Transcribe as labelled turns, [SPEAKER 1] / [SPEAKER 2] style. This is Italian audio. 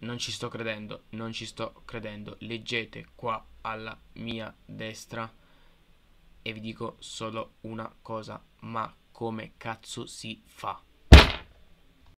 [SPEAKER 1] non ci sto credendo, non ci sto credendo. Leggete qua alla mia destra e vi dico solo una cosa, ma come cazzo si fa?